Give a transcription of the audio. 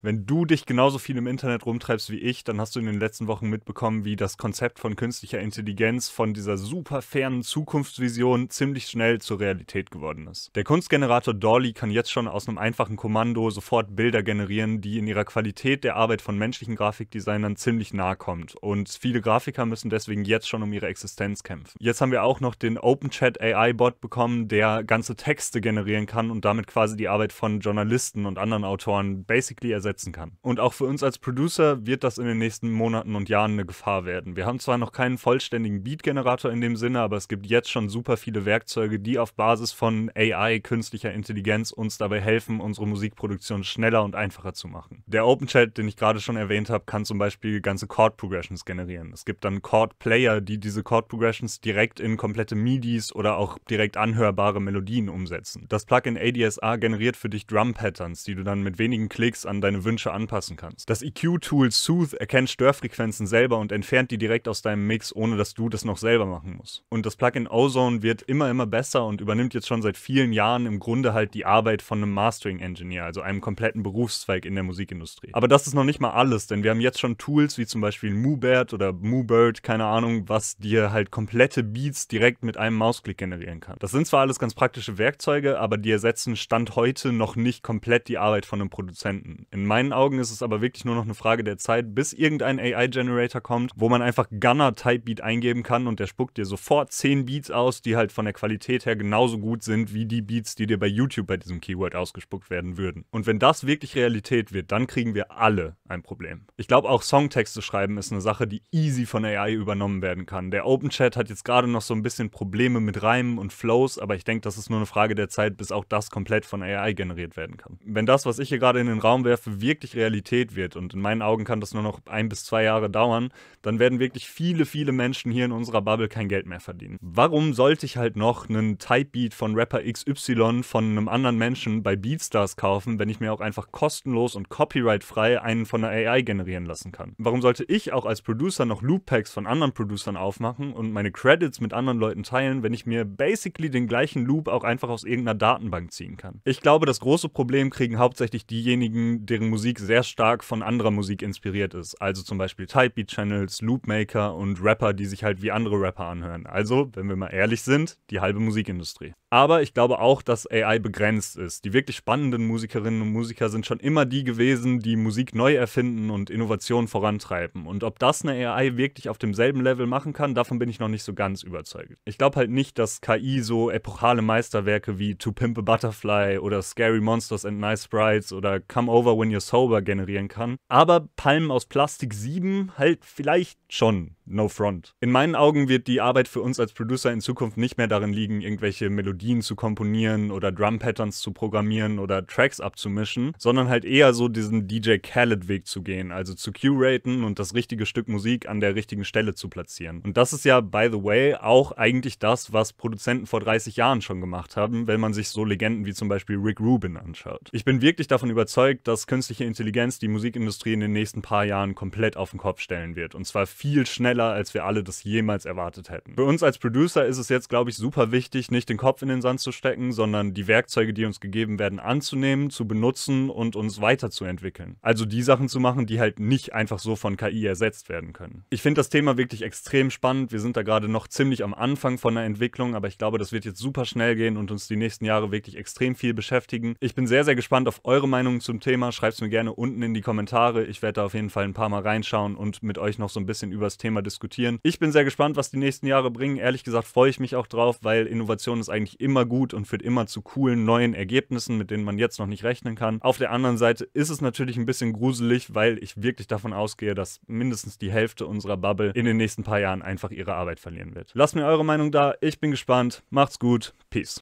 wenn du dich genauso viel im Internet rumtreibst wie ich, dann hast du in den letzten Wochen mitbekommen, wie das Konzept von künstlicher Intelligenz von dieser super fernen Zukunftsvision ziemlich schnell zur Realität geworden ist. Der Kunstgenerator Dolly kann jetzt schon aus einem einfachen Kommando sofort Bilder generieren, die in ihrer Qualität der Arbeit von menschlichen Grafikdesignern ziemlich nahe kommt und viele Grafiker müssen deswegen jetzt schon um ihre Existenz kämpfen. Jetzt haben wir auch noch den OpenChat AI-Bot bekommen, der ganze Texte generieren kann und damit quasi die Arbeit von Journalisten und anderen Autoren basically ersetzt ersetzen kann. Und auch für uns als Producer wird das in den nächsten Monaten und Jahren eine Gefahr werden. Wir haben zwar noch keinen vollständigen Beat-Generator in dem Sinne, aber es gibt jetzt schon super viele Werkzeuge, die auf Basis von AI, künstlicher Intelligenz uns dabei helfen, unsere Musikproduktion schneller und einfacher zu machen. Der OpenChat, den ich gerade schon erwähnt habe, kann zum Beispiel ganze Chord Progressions generieren. Es gibt dann Chord Player, die diese Chord Progressions direkt in komplette MIDIs oder auch direkt anhörbare Melodien umsetzen. Das Plugin ADSR generiert für dich Drum Patterns, die du dann mit wenigen Klicks an deine deine Wünsche anpassen kannst. Das EQ-Tool Sooth erkennt Störfrequenzen selber und entfernt die direkt aus deinem Mix, ohne dass du das noch selber machen musst. Und das Plugin Ozone wird immer, immer besser und übernimmt jetzt schon seit vielen Jahren im Grunde halt die Arbeit von einem Mastering-Engineer, also einem kompletten Berufszweig in der Musikindustrie. Aber das ist noch nicht mal alles, denn wir haben jetzt schon Tools wie zum Beispiel Moobird oder Moobird, keine Ahnung, was dir halt komplette Beats direkt mit einem Mausklick generieren kann. Das sind zwar alles ganz praktische Werkzeuge, aber die ersetzen Stand heute noch nicht komplett die Arbeit von einem Produzenten. In meinen Augen ist es aber wirklich nur noch eine Frage der Zeit, bis irgendein AI-Generator kommt, wo man einfach Gunner-Type-Beat eingeben kann und der spuckt dir sofort 10 Beats aus, die halt von der Qualität her genauso gut sind wie die Beats, die dir bei YouTube bei diesem Keyword ausgespuckt werden würden. Und wenn das wirklich Realität wird, dann kriegen wir alle ein Problem. Ich glaube, auch Songtexte schreiben ist eine Sache, die easy von AI übernommen werden kann. Der Open Chat hat jetzt gerade noch so ein bisschen Probleme mit Reimen und Flows, aber ich denke, das ist nur eine Frage der Zeit, bis auch das komplett von AI generiert werden kann. Wenn das, was ich hier gerade in den Raum werfe, wirklich Realität wird, und in meinen Augen kann das nur noch ein bis zwei Jahre dauern, dann werden wirklich viele, viele Menschen hier in unserer Bubble kein Geld mehr verdienen. Warum sollte ich halt noch einen Typebeat von Rapper XY von einem anderen Menschen bei Beatstars kaufen, wenn ich mir auch einfach kostenlos und copyrightfrei einen von der AI generieren lassen kann? Warum sollte ich auch als Producer noch Looppacks von anderen Producern aufmachen und meine Credits mit anderen Leuten teilen, wenn ich mir basically den gleichen Loop auch einfach aus irgendeiner Datenbank ziehen kann? Ich glaube, das große Problem kriegen hauptsächlich diejenigen, deren Musik sehr stark von anderer Musik inspiriert ist. Also zum Beispiel Typebeat-Channels, Loopmaker und Rapper, die sich halt wie andere Rapper anhören. Also, wenn wir mal ehrlich sind, die halbe Musikindustrie. Aber ich glaube auch, dass AI begrenzt ist. Die wirklich spannenden Musikerinnen und Musiker sind schon immer die gewesen, die Musik neu erfinden und Innovationen vorantreiben. Und ob das eine AI wirklich auf demselben Level machen kann, davon bin ich noch nicht so ganz überzeugt. Ich glaube halt nicht, dass KI so epochale Meisterwerke wie To Pimp a Butterfly oder Scary Monsters and Nice Sprites oder Come Over When You're Sober generieren kann. Aber Palmen aus Plastik 7 halt vielleicht schon. No Front. In meinen Augen wird die Arbeit für uns als Producer in Zukunft nicht mehr darin liegen, irgendwelche Melodien zu komponieren oder Drum-Patterns zu programmieren oder Tracks abzumischen, sondern halt eher so diesen DJ Khaled-Weg zu gehen, also zu curaten und das richtige Stück Musik an der richtigen Stelle zu platzieren. Und das ist ja, by the way, auch eigentlich das, was Produzenten vor 30 Jahren schon gemacht haben, wenn man sich so Legenden wie zum Beispiel Rick Rubin anschaut. Ich bin wirklich davon überzeugt, dass künstliche Intelligenz die Musikindustrie in den nächsten paar Jahren komplett auf den Kopf stellen wird. Und zwar viel schneller geiler, als wir alle das jemals erwartet hätten. Für uns als Producer ist es jetzt, glaube ich, super wichtig, nicht den Kopf in den Sand zu stecken, sondern die Werkzeuge, die uns gegeben werden, anzunehmen, zu benutzen und uns weiterzuentwickeln. Also die Sachen zu machen, die halt nicht einfach so von KI ersetzt werden können. Ich finde das Thema wirklich extrem spannend. Wir sind da gerade noch ziemlich am Anfang von der Entwicklung, aber ich glaube, das wird jetzt super schnell gehen und uns die nächsten Jahre wirklich extrem viel beschäftigen. Ich bin sehr, sehr gespannt auf eure Meinung zum Thema. Schreibt es mir gerne unten in die Kommentare. Ich werde da auf jeden Fall ein paar Mal reinschauen und mit euch noch so ein bisschen über das Thema diskutieren. Ich bin sehr gespannt, was die nächsten Jahre bringen. Ehrlich gesagt freue ich mich auch drauf, weil Innovation ist eigentlich immer gut und führt immer zu coolen neuen Ergebnissen, mit denen man jetzt noch nicht rechnen kann. Auf der anderen Seite ist es natürlich ein bisschen gruselig, weil ich wirklich davon ausgehe, dass mindestens die Hälfte unserer Bubble in den nächsten paar Jahren einfach ihre Arbeit verlieren wird. Lasst mir eure Meinung da. Ich bin gespannt. Macht's gut. Peace.